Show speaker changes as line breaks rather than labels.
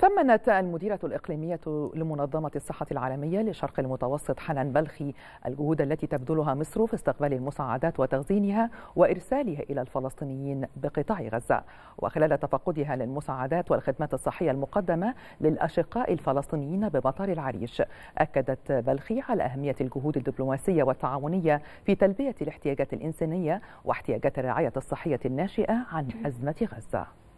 ثمنت المديرة الإقليمية لمنظمة الصحة العالمية للشرق المتوسط حنان بلخي الجهود التي تبذلها مصر في استقبال المساعدات وتخزينها وإرسالها إلى الفلسطينيين بقطاع غزة وخلال تفقدها للمساعدات والخدمات الصحية المقدمة للأشقاء الفلسطينيين بمطار العريش أكدت بلخي على أهمية الجهود الدبلوماسية والتعاونية في تلبية الاحتياجات الإنسانية واحتياجات الرعاية الصحية الناشئة عن أزمة غزة